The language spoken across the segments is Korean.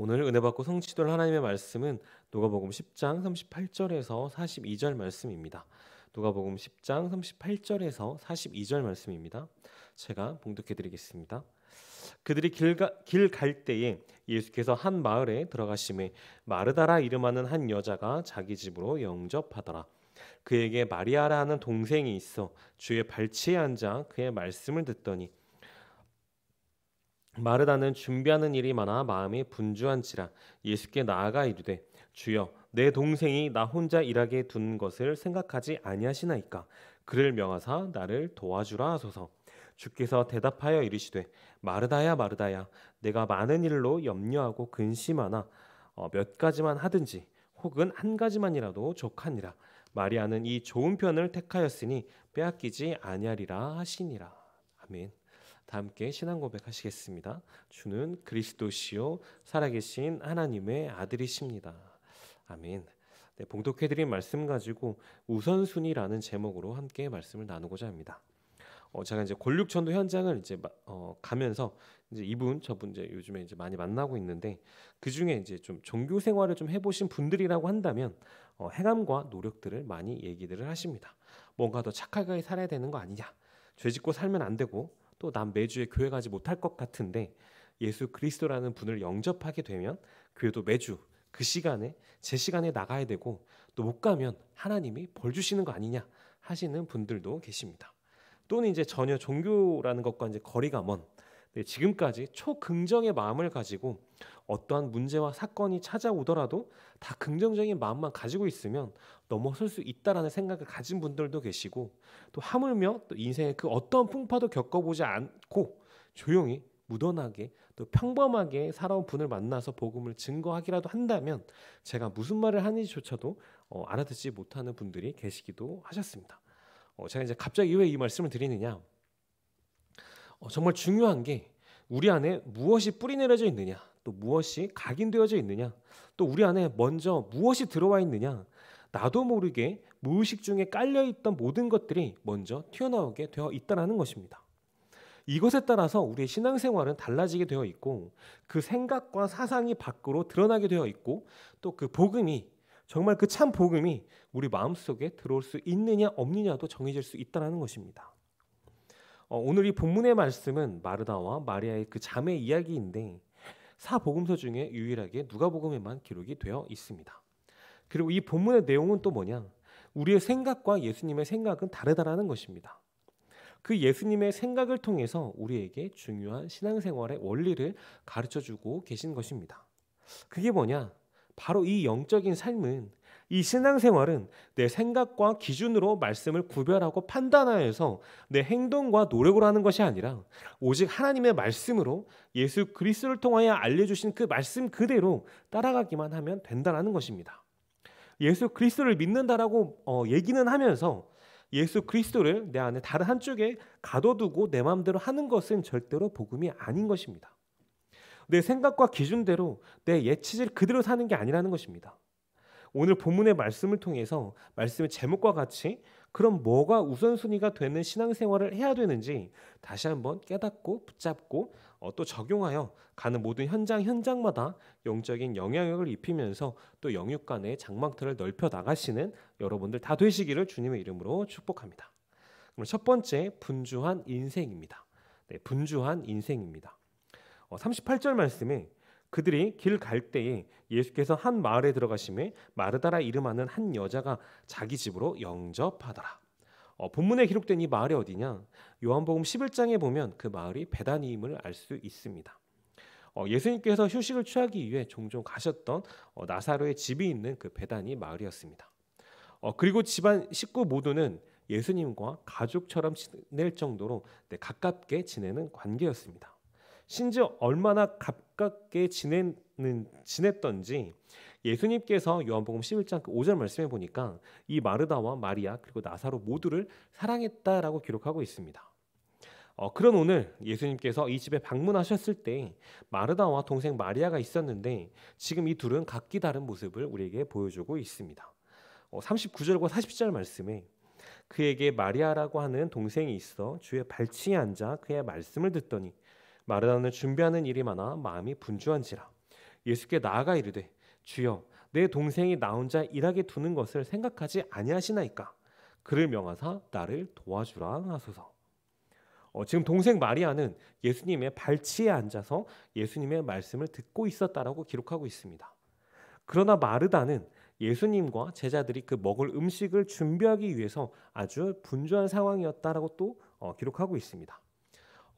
오늘 은혜 받고 성취될 하나님의 말씀은 누가복음 10장 38절에서 42절 말씀입니다. 누가복음 10장 38절에서 42절 말씀입니다. 제가 봉독해 드리겠습니다. 그들이 길 갈 때에 예수께서 한 마을에 들어가심에 마르다라 이름하는 한 여자가 자기 집으로 영접하더라. 그에게 마리아라 는 동생이 있어 주의 발치에 앉아 그의 말씀을 듣더니 마르다는 준비하는 일이 많아 마음이 분주한지라 예수께 나아가 이르되 주여 내 동생이 나 혼자 일하게 둔 것을 생각하지 아니하시나이까 그를 명하사 나를 도와주라 하소서 주께서 대답하여 이르시되 마르다야 마르다야 내가 많은 일로 염려하고 근심하나 어, 몇 가지만 하든지 혹은 한 가지만이라도 족하니라 마리아는 이 좋은 편을 택하였으니 빼앗기지 아니하리라 하시니라 아멘 다 함께 신앙 고백하시겠습니다. 주는 그리스도시요 살아계신 하나님의 아들이십니다. 아멘. 네, 봉독해드린 말씀 가지고 우선순위라는 제목으로 함께 말씀을 나누고자 합니다. 어, 제가 이제 권육천도 현장을 이제 어, 가면서 이제 이분 저분 이제 요즘에 이제 많이 만나고 있는데 그 중에 이제 좀 종교 생활을 좀 해보신 분들이라고 한다면 어, 행함과 노력들을 많이 얘기들을 하십니다. 뭔가 더 착하게 살아야 되는 거 아니냐, 죄짓고 살면 안 되고 또난 매주에 교회 가지 못할 것 같은데 예수 그리스도라는 분을 영접하게 되면 그래도 매주 그 시간에 제 시간에 나가야 되고 또 못 가면 하나님이 벌 주시는 거 아니냐 하시는 분들도 계십니다. 또는 이제 전혀 종교라는 것과 이제 거리가 먼 예, 지금까지 초긍정의 마음을 가지고 어떠한 문제와 사건이 찾아오더라도 다 긍정적인 마음만 가지고 있으면 넘어설 수 있다라는 생각을 가진 분들도 계시고 또 하물며 또 인생의 그 어떠한 풍파도 겪어보지 않고 조용히 무던하게 또 평범하게 살아온 분을 만나서 복음을 증거하기라도 한다면 제가 무슨 말을 하는지조차도 어, 알아듣지 못하는 분들이 계시기도 하셨습니다. 어, 제가 이제 갑자기 왜 이 말씀을 드리느냐? 어, 정말 중요한 게 우리 안에 무엇이 뿌리내려져 있느냐, 또 무엇이 각인되어져 있느냐, 또 우리 안에 먼저 무엇이 들어와 있느냐, 나도 모르게 무의식 중에 깔려 있던 모든 것들이 먼저 튀어나오게 되어 있다라는 것입니다. 이것에 따라서 우리의 신앙생활은 달라지게 되어 있고 그 생각과 사상이 밖으로 드러나게 되어 있고 또 그 복음이 정말 그 참 복음이 우리 마음속에 들어올 수 있느냐 없느냐도 정해질 수있다는 것입니다. 어, 오늘 이 본문의 말씀은 마르다와 마리아의 그 자매 이야기인데 사복음서 중에 유일하게 누가복음에만 기록이 되어 있습니다. 그리고 이 본문의 내용은 또 뭐냐? 우리의 생각과 예수님의 생각은 다르다라는 것입니다. 그 예수님의 생각을 통해서 우리에게 중요한 신앙생활의 원리를 가르쳐 주고 계신 것입니다. 그게 뭐냐? 바로 이 영적인 삶은 이 신앙생활은 내 생각과 기준으로 말씀을 구별하고 판단하여서 내 행동과 노력으로 하는 것이 아니라 오직 하나님의 말씀으로 예수 그리스도를 통하여 알려주신 그 말씀 그대로 따라가기만 하면 된다라는 것입니다. 예수 그리스도를 믿는다라고 어, 얘기는 하면서 예수 그리스도를 내 안에 다른 한쪽에 가둬두고 내 마음대로 하는 것은 절대로 복음이 아닌 것입니다. 내 생각과 기준대로 내 예치질 그대로 사는 게 아니라는 것입니다. 오늘 본문의 말씀을 통해서 말씀의 제목과 같이 그럼 뭐가 우선순위가 되는 신앙생활을 해야 되는지 다시 한번 깨닫고 붙잡고 어, 또 적용하여 가는 모든 현장 현장마다 영적인 영향력을 입히면서 또 영육 간의 장막터를 넓혀 나가시는 여러분들 다 되시기를 주님의 이름으로 축복합니다. 그럼 첫 번째 분주한 인생입니다. 네, 분주한 인생입니다. 어, 38절 말씀에 그들이 길 갈 때에 예수께서 한 마을에 들어가심에 마르다라 이름하는 한 여자가 자기 집으로 영접하더라. 어, 본문에 기록된 이 마을이 어디냐? 요한복음 11장에 보면 그 마을이 베단임을 알 수 있습니다. 어, 예수님께서 휴식을 취하기 위해 종종 가셨던 어, 나사로의 집이 있는 그 베단이 마을이었습니다. 어, 그리고 집안 식구 모두는 예수님과 가족처럼 지낼 정도로 네, 가깝게 지내는 관계였습니다. 심지어 얼마나 가깝게 지내는 지냈던지 예수님께서 요한복음 11장 5절 그 말씀해 보니까 이 마르다와 마리아 그리고 나사로 모두를 사랑했다라고 기록하고 있습니다. 어, 그런 오늘 예수님께서 이 집에 방문하셨을 때 마르다와 동생 마리아가 있었는데 지금 이 둘은 각기 다른 모습을 우리에게 보여주고 있습니다. 어, 39절과 40절 말씀에 그에게 마리아라고 하는 동생이 있어 주의 발치에 앉아 그의 말씀을 듣더니 마르다는 준비하는 일이 많아 마음이 분주한지라 예수께 나아가 이르되 주여 내 동생이 나 혼자 일하게 두는 것을 생각하지 아니하시나이까 그를 명하사 나를 도와주라 하소서 어, 지금 동생 마리아는 예수님의 발치에 앉아서 예수님의 말씀을 듣고 있었다라고 기록하고 있습니다 그러나 마르다는 예수님과 제자들이 그 먹을 음식을 준비하기 위해서 아주 분주한 상황이었다라고 또 어, 기록하고 있습니다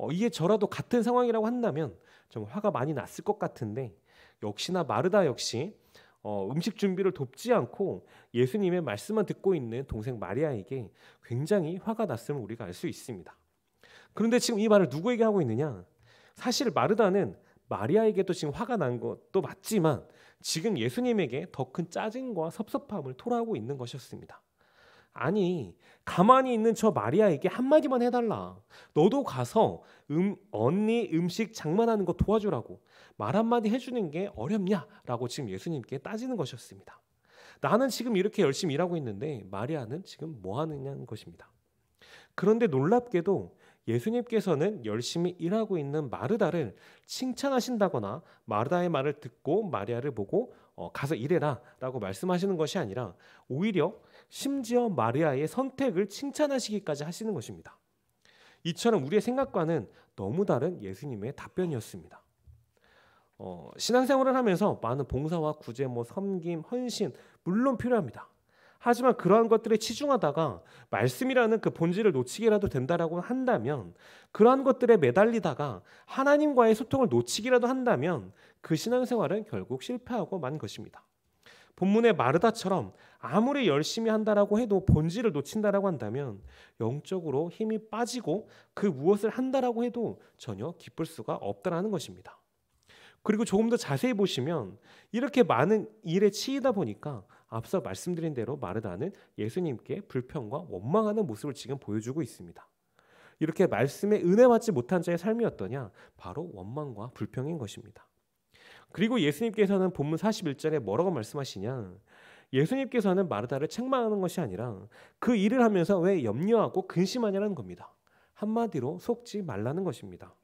어, 이게 저라도 같은 상황이라고 한다면 좀 화가 많이 났을 것 같은데 역시나 마르다 역시 어, 음식 준비를 돕지 않고 예수님의 말씀만 듣고 있는 동생 마리아에게 굉장히 화가 났음을 우리가 알 수 있습니다. 그런데 지금 이 말을 누구에게 하고 있느냐? 사실 마르다는 마리아에게도 지금 화가 난 것도 맞지만 지금 예수님에게 더 큰 짜증과 섭섭함을 토로하고 있는 것이었습니다. 아니, 가만히 있는 저 마리아에게 한마디만 해달라. 너도 가서 음, 언니 음식 장만하는 거 도와주라고 말 한마디 해주는 게 어렵냐? 라고 지금 예수님께 따지는 것이었습니다. 나는 지금 이렇게 열심히 일하고 있는데 마리아는 지금 뭐 하느냐는 것입니다. 그런데 놀랍게도 예수님께서는 열심히 일하고 있는 마르다를 칭찬하신다거나 마르다의 말을 듣고 마리아를 보고 어, 가서 일해라 라고 말씀하시는 것이 아니라 오히려 심지어 마리아의 선택을 칭찬하시기까지 하시는 것입니다. 이처럼 우리의 생각과는 너무 다른 예수님의 답변이었습니다. 어, 신앙생활을 하면서 많은 봉사와 구제, 뭐 섬김, 헌신 물론 필요합니다. 하지만 그러한 것들에 치중하다가 말씀이라는 그 본질을 놓치기라도 된다라고 한다면 그러한 것들에 매달리다가 하나님과의 소통을 놓치기라도 한다면 그 신앙생활은 결국 실패하고 만 것입니다. 본문의 마르다처럼 아무리 열심히 한다라고 해도 본질을 놓친다라고 한다면 영적으로 힘이 빠지고 그 무엇을 한다라고 해도 전혀 기쁠 수가 없다라는 것입니다. 그리고 조금 더 자세히 보시면 이렇게 많은 일에 치이다 보니까 앞서 말씀드린 대로 마르다는 예수님께 불평과 원망하는 모습을 지금 보여주고 있습니다. 이렇게 말씀에 은혜 받지 못한 자의 삶이었더냐? 바로 원망과 불평인 것입니다. 그리고 예수님께서는 본문 41절에 뭐라고 말씀하시냐? 예수님께서는 마르다를 책망하는 것이 아니라 그 일을 하면서 왜 염려하고 근심하냐는 겁니다. 한마디로 속지 말라는 것입니다.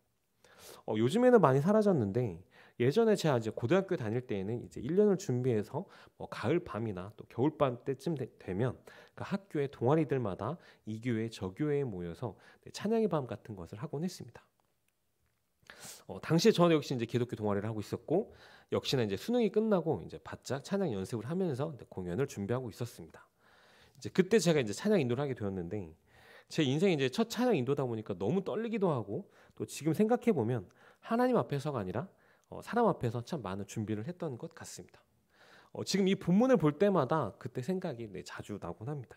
어, 요즘에는 많이 사라졌는데 예전에 제가 이제 고등학교 다닐 때에는 이제 1년을 준비해서 뭐 가을 밤이나 또 겨울 밤 때쯤 되, 면그 학교의 동아리들마다 이 교회 저 교회에 모여서 찬양의 밤 같은 것을 하곤 했습니다. 어, 당시에 저는 역시 이제 기독교 동아리를 하고 있었고 역시나 이제 수능이 끝나고 이제 바짝 찬양 연습을 하면서 공연을 준비하고 있었습니다. 이제 그때 제가 이제 찬양 인도를 하게 되었는데 제 인생 이제 첫 찬양 인도다 보니까 너무 떨리기도 하고 또 지금 생각해 보면 하나님 앞에서가 아니라 어, 사람 앞에서 참 많은 준비를 했던 것 같습니다. 어, 지금 이 본문을 볼 때마다 그때 생각이 네, 자주 나곤 합니다.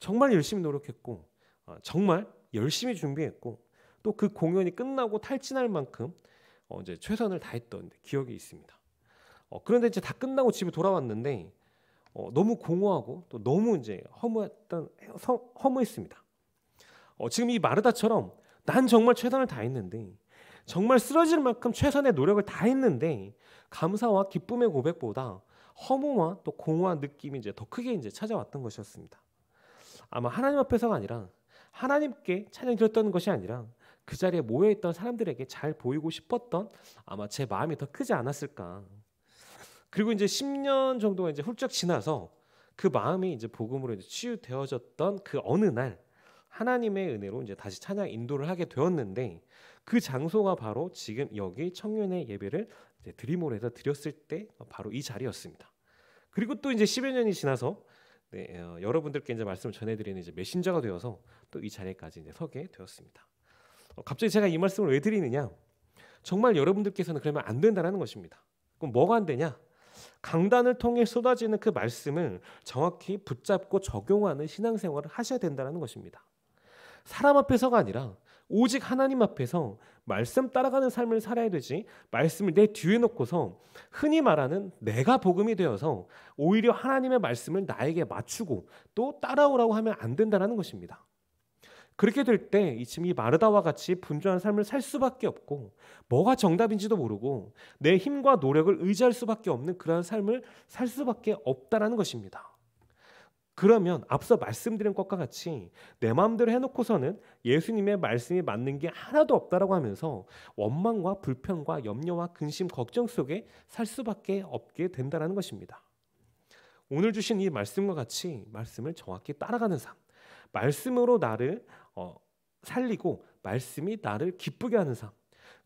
정말 열심히 노력했고 어, 정말 열심히 준비했고 또그 공연이 끝나고 탈진할 만큼 어 이제 최선을 다했던 기억이 있습니다. 어 그런데 이제 다 끝나고 집에 돌아왔는데 어 너무 공허하고 또 너무 이제 허무했던 허무했습니다. 어, 지금 이 마르다처럼 난 정말 최선을 다했는데 정말 쓰러질 만큼 최선의 노력을 다했는데 감사와 기쁨의 고백보다 허무와 또 공허한 느낌이 이제 더 크게 이제 찾아왔던 것이었습니다. 아마 하나님 앞에서가 아니라 하나님께 찬양 드렸던 것이 아니라 그 자리에 모여 있던 사람들에게 잘 보이고 싶었던 아마 제 마음이 더 크지 않았을까. 그리고 이제 10년 정도가 이제 훌쩍 지나서 그 마음이 이제 복음으로 이제 치유되어졌던 그 어느 날 하나님의 은혜로 이제 다시 찬양 인도를 하게 되었는데 그 장소가 바로 지금 여기 청년의 예배를 이제 드림홀에서 드렸을 때 바로 이 자리였습니다. 그리고 또 이제 10여 년이 지나서 네, 어, 여러분들께 이제 말씀을 전해드리는 이제 메신저가 되어서 또 이 자리까지 이제 서게 되었습니다. 어, 갑자기 제가 이 말씀을 왜 드리느냐? 정말 여러분들께서는 그러면 안 된다라는 것입니다. 그럼 뭐가 안 되냐? 강단을 통해 쏟아지는 그 말씀을 정확히 붙잡고 적용하는 신앙생활을 하셔야 된다는 것입니다. 사람 앞에서가 아니라 오직 하나님 앞에서 말씀 따라가는 삶을 살아야 되지 말씀을 내 뒤에 놓고서 흔히 말하는 내가 복음이 되어서 오히려 하나님의 말씀을 나에게 맞추고 또 따라오라고 하면 안 된다는 것입니다. 그렇게 될 때 이쯤 이 마르다와 같이 분주한 삶을 살 수밖에 없고 뭐가 정답인지도 모르고 내 힘과 노력을 의지할 수밖에 없는 그러한 삶을 살 수밖에 없다라는 것입니다. 그러면 앞서 말씀드린 것과 같이 내 마음대로 해놓고서는 예수님의 말씀이 맞는 게 하나도 없다라고 하면서 원망과 불평과 염려와 근심 걱정 속에 살 수밖에 없게 된다라는 것입니다. 오늘 주신 이 말씀과 같이 말씀을 정확히 따라가는 삶, 말씀으로 나를 어, 살리고 말씀이 나를 기쁘게 하는 삶.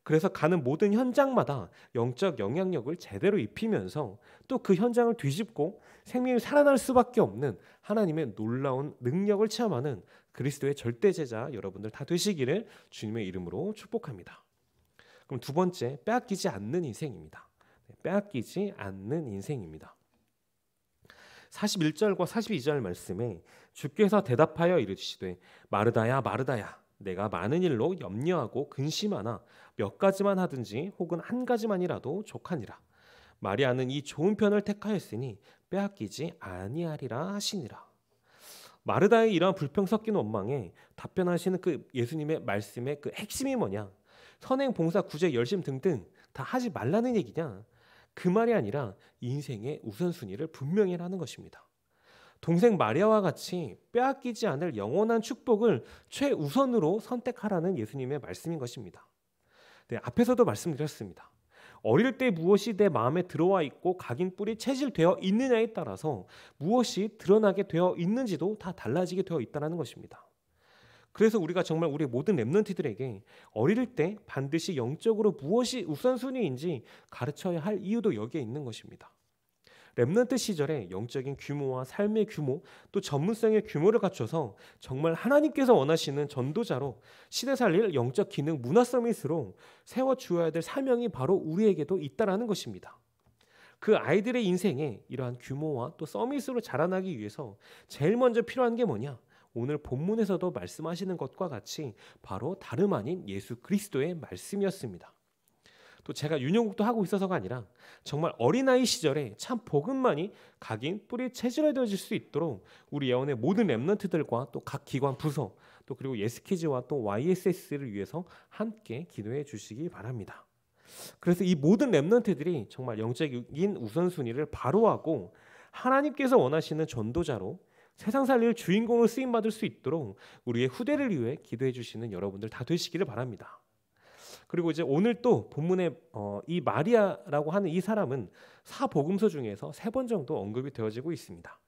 그래서 가는 모든 현장마다 영적 영향력을 제대로 입히면서 또 그 현장을 뒤집고 생명이 살아날 수밖에 없는 하나님의 놀라운 능력을 체험하는 그리스도의 절대 제자 여러분들 다 되시기를 주님의 이름으로 축복합니다. 그럼 두 번째 빼앗기지 않는 인생입니다. 네, 빼앗기지 않는 인생입니다. 41절과 42절 말씀에 주께서 대답하여 이르시되 마르다야 마르다야 내가 많은 일로 염려하고 근심하나 몇 가지만 하든지 혹은 한 가지만이라도 족하니라 마리아는 이 좋은 편을 택하였으니 빼앗기지 아니하리라 하시니라 마르다의 이러한 불평 섞인 원망에 답변하시는 그 예수님의 말씀의 그 핵심이 뭐냐 선행 봉사 구제 열심 등등 다 하지 말라는 얘기냐 그 말이 아니라 인생의 우선순위를 분명히 하는 것입니다. 동생 마리아와 같이 빼앗기지 않을 영원한 축복을 최우선으로 선택하라는 예수님의 말씀인 것입니다. 네, 앞에서도 말씀드렸습니다. 어릴 때 무엇이 내 마음에 들어와 있고 각인 뿔이 체질되어 있느냐에 따라서 무엇이 드러나게 되어 있는지도 다 달라지게 되어 있다는 것입니다. 그래서 우리가 정말 우리 모든 랩런티들에게 어릴 때 반드시 영적으로 무엇이 우선순위인지 가르쳐야 할 이유도 여기에 있는 것입니다. 렘넌트 시절에 영적인 규모와 삶의 규모 또 전문성의 규모를 갖춰서 정말 하나님께서 원하시는 전도자로 시대 살릴 영적 기능 문화 서밋으로 세워 주어야 될 사명이 바로 우리에게도 있다라는 것입니다. 그 아이들의 인생에 이러한 규모와 또 서밋으로 자라나기 위해서 제일 먼저 필요한 게 뭐냐? 오늘 본문에서도 말씀하시는 것과 같이 바로 다름 아닌 예수 그리스도의 말씀이었습니다. 또 제가 윤영국도 하고 있어서가 아니라 정말 어린아이 시절에 참 복음만이 각인 뿌리 체질화되어질 수 있도록 우리 예언의 모든 랩런트들과 또 각 기관 부서 또 그리고 예스키즈와 또 YSS를 위해서 함께 기도해 주시기 바랍니다. 그래서 이 모든 랩런트들이 정말 영적인 우선순위를 바로하고 하나님께서 원하시는 전도자로 세상 살릴 주인공으로 쓰임 받을 수 있도록 우리의 후대를 위해 기도해 주시는 여러분들 다 되시기를 바랍니다. 그리고 이제 오늘 또 본문에 어, 이 마리아라고 하는 이 사람은 사복음서 중에서 세 번 정도 언급이 되어지고 있습니다.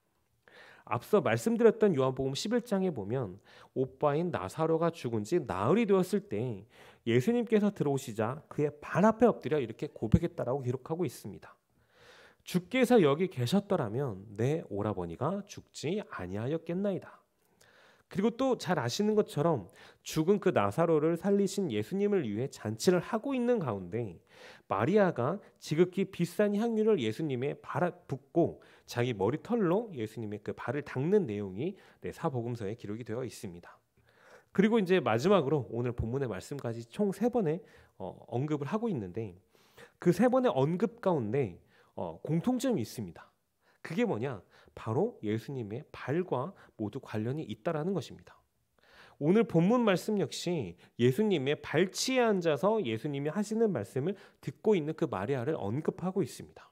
앞서 말씀드렸던 요한복음 11장에 보면 오빠인 나사로가 죽은 지 나흘이 되었을 때 예수님께서 들어오시자 그의 발 앞에 엎드려 이렇게 고백했다라고 기록하고 있습니다. 주께서 여기 계셨더라면 내 오라버니가 죽지 아니하였겠나이다. 그리고 또 잘 아시는 것처럼 죽은 그 나사로를 살리신 예수님을 위해 잔치를 하고 있는 가운데 마리아가 지극히 비싼 향유를 예수님의 발에 붓고 자기 머리털로 예수님의 그 발을 닦는 내용이 네, 사복음서에 기록이 되어 있습니다. 그리고 이제 마지막으로 오늘 본문의 말씀까지 총 세 번의 어, 언급을 하고 있는데 그 세 번의 언급 가운데 어, 공통점이 있습니다. 그게 뭐냐? 바로 예수님의 발과 모두 관련이 있다라는 것입니다. 오늘 본문 말씀 역시 예수님의 발치에 앉아서 예수님이 하시는 말씀을 듣고 있는 그 마리아를 언급하고 있습니다.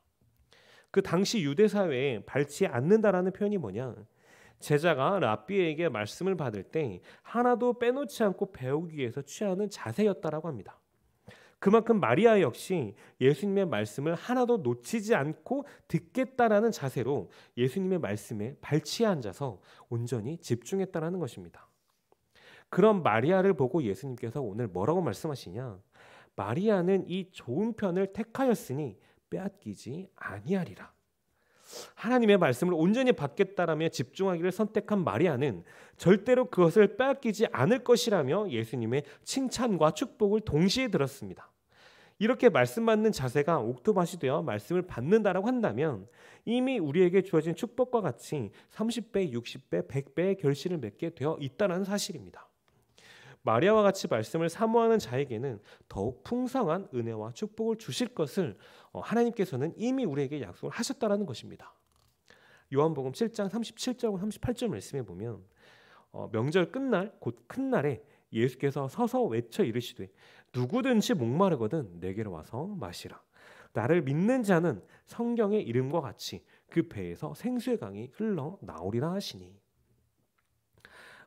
그 당시 유대 사회에 발치에 앉는다라는 표현이 뭐냐? 제자가 라비에게 말씀을 받을 때 하나도 빼놓지 않고 배우기 위해서 취하는 자세였다라고 합니다. 그만큼 마리아 역시 예수님의 말씀을 하나도 놓치지 않고 듣겠다라는 자세로 예수님의 말씀에 발치에 앉아서 온전히 집중했다라는 것입니다. 그런 마리아를 보고 예수님께서 오늘 뭐라고 말씀하시냐? 마리아는 이 좋은 편을 택하였으니 빼앗기지 아니하리라. 하나님의 말씀을 온전히 받겠다라며 집중하기를 선택한 마리아는 절대로 그것을 빼앗기지 않을 것이라며 예수님의 칭찬과 축복을 동시에 들었습니다. 이렇게 말씀받는 자세가 옥토밭이 되어 말씀을 받는다라고 한다면 이미 우리에게 주어진 축복과 같이 30배, 60배, 100배의 결실을 맺게 되어 있다는 사실입니다. 마리아와 같이 말씀을 사모하는 자에게는 더욱 풍성한 은혜와 축복을 주실 것을 어, 하나님께서는 이미 우리에게 약속을 하셨다라는 것입니다. 요한복음 7장 37절과 38절 말씀해 보면 어, 명절 끝날 곧 큰 날에 예수께서 서서 외쳐 이르시되 누구든지 목마르거든 내게로 와서 마시라. 나를 믿는 자는 성경의 이름과 같이 그 배에서 생수의 강이 흘러 나오리라 하시니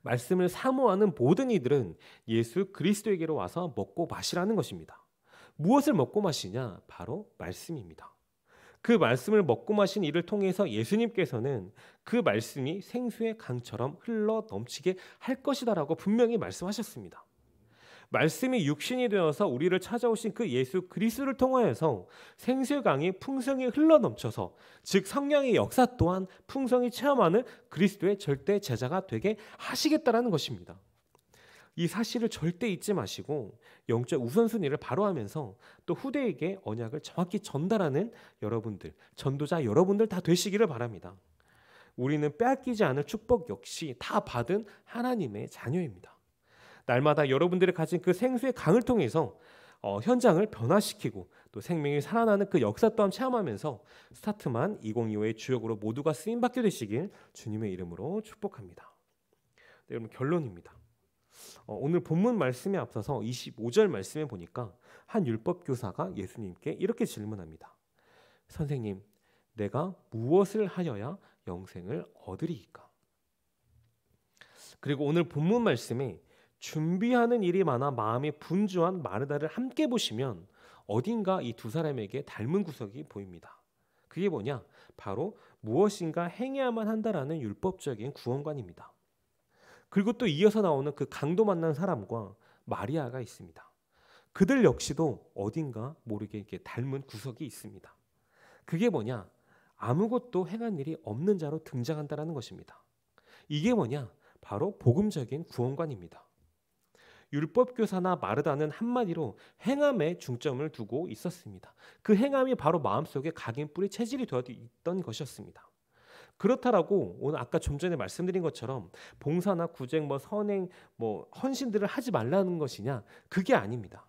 말씀을 사모하는 모든 이들은 예수 그리스도에게로 와서 먹고 마시라는 것입니다. 무엇을 먹고 마시냐? 바로 말씀입니다. 그 말씀을 먹고 마신 이를 통해서 예수님께서는 그 말씀이 생수의 강처럼 흘러 넘치게 할 것이다라고 분명히 말씀하셨습니다. 말씀이 육신이 되어서 우리를 찾아오신 그 예수 그리스도를 통하여서 생수의 강이 풍성히 흘러 넘쳐서 즉 성령의 역사 또한 풍성히 체험하는 그리스도의 절대 제자가 되게 하시겠다라는 것입니다. 이 사실을 절대 잊지 마시고 영적 우선순위를 바로 하면서 또 후대에게 언약을 정확히 전달하는 여러분들, 전도자 여러분들 다 되시기를 바랍니다. 우리는 빼앗기지 않을 축복 역시 다 받은 하나님의 자녀입니다. 날마다 여러분들이 가진 그 생수의 강을 통해서 어, 현장을 변화시키고 또 생명이 살아나는 그 역사 또한 체험하면서 스타트만 2025의 주역으로 모두가 쓰임받게 되시길 주님의 이름으로 축복합니다. 네, 여러분 결론입니다. 어, 오늘 본문 말씀에 앞서서 25절 말씀에 보니까 한 율법 교사가 예수님께 이렇게 질문합니다. 선생님, 내가 무엇을 하여야 영생을 얻으리이까? 그리고 오늘 본문 말씀에 준비하는 일이 많아 마음이 분주한 마르다를 함께 보시면 어딘가 이 두 사람에게 닮은 구석이 보입니다. 그게 뭐냐? 바로 무엇인가 행해야만 한다라는 율법적인 구원관입니다. 그리고 또 이어서 나오는 그 강도 만난 사람과 마리아가 있습니다. 그들 역시도 어딘가 모르게 이렇게 닮은 구석이 있습니다. 그게 뭐냐? 아무것도 행한 일이 없는 자로 등장한다라는 것입니다. 이게 뭐냐? 바로 복음적인 구원관입니다. 율법 교사나 마르다는 한마디로 행함에 중점을 두고 있었습니다. 그 행함이 바로 마음속에 각인 뿌리 체질이 되어 있던 것이었습니다. 그렇다라고 오늘 아까 좀 전에 말씀드린 것처럼 봉사나 구쟁 뭐 선행 뭐 헌신들을 하지 말라는 것이냐 그게 아닙니다.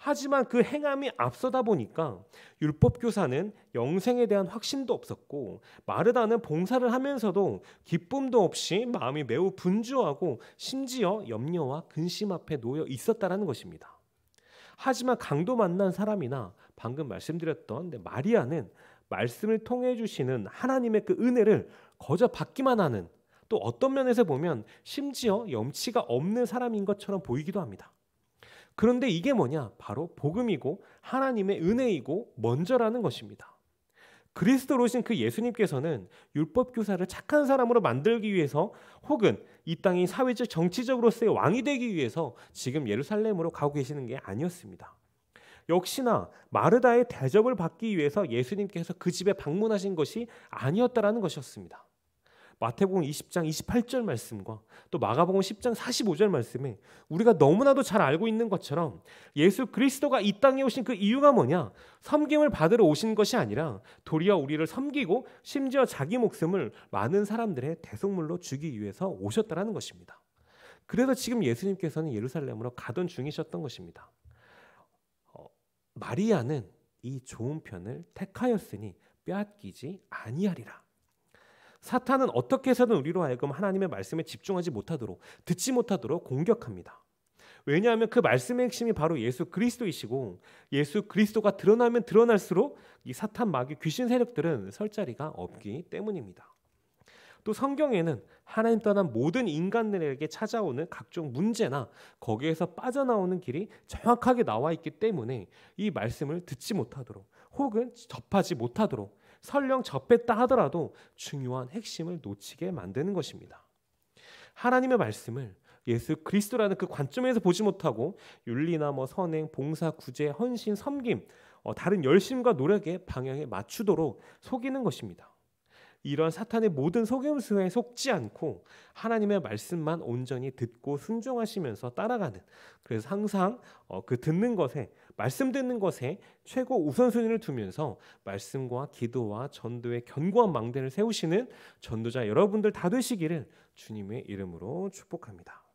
하지만 그 행함이 앞서다 보니까 율법 교사는 영생에 대한 확신도 없었고 마르다는 봉사를 하면서도 기쁨도 없이 마음이 매우 분주하고 심지어 염려와 근심 앞에 놓여 있었다라는 것입니다. 하지만 강도 만난 사람이나 방금 말씀드렸던 네, 마리아는 말씀을 통해 주시는 하나님의 그 은혜를 거저 받기만 하는 또 어떤 면에서 보면 심지어 염치가 없는 사람인 것처럼 보이기도 합니다. 그런데 이게 뭐냐? 바로 복음이고 하나님의 은혜이고 먼저라는 것입니다. 그리스도로 오신 그 예수님께서는 율법 교사를 착한 사람으로 만들기 위해서 혹은 이 땅이 사회적 정치적으로서의 왕이 되기 위해서 지금 예루살렘으로 가고 계시는 게 아니었습니다. 역시나 마르다의 대접을 받기 위해서 예수님께서 그 집에 방문하신 것이 아니었다라는 것이었습니다. 마태복음 20장 28절 말씀과 또 마가복음 10장 45절 말씀에 우리가 너무나도 잘 알고 있는 것처럼 예수 그리스도가 이 땅에 오신 그 이유가 뭐냐? 섬김을 받으러 오신 것이 아니라 도리어 우리를 섬기고 심지어 자기 목숨을 많은 사람들의 대속물로 주기 위해서 오셨다라는 것입니다. 그래서 지금 예수님께서는 예루살렘으로 가던 중이셨던 것입니다. 마리아는 이 좋은 편을 택하였으니 빼앗기지 아니하리라. 사탄은 어떻게 해서든 우리로 하여금 하나님의 말씀에 집중하지 못하도록 듣지 못하도록 공격합니다. 왜냐하면 그 말씀의 핵심이 바로 예수 그리스도이시고 예수 그리스도가 드러나면 드러날수록 이 사탄 마귀 귀신 세력들은 설 자리가 없기 때문입니다. 또 성경에는 하나님 떠난 모든 인간들에게 찾아오는 각종 문제나 거기에서 빠져나오는 길이 정확하게 나와 있기 때문에 이 말씀을 듣지 못하도록 혹은 접하지 못하도록 설령 접했다 하더라도 중요한 핵심을 놓치게 만드는 것입니다. 하나님의 말씀을 예수 그리스도라는 그 관점에서 보지 못하고 윤리나 뭐 선행, 봉사, 구제, 헌신, 섬김, 어, 다른 열심과 노력의 방향에 맞추도록 속이는 것입니다. 이러한 사탄의 모든 속임수에 속지 않고 하나님의 말씀만 온전히 듣고 순종하시면서 따라가는 그래서 항상 어, 그 듣는 것에 말씀 듣는 것에 최고 우선순위를 두면서 말씀과 기도와 전도의 견고한 망대를 세우시는 전도자 여러분들 다 되시기를 주님의 이름으로 축복합니다.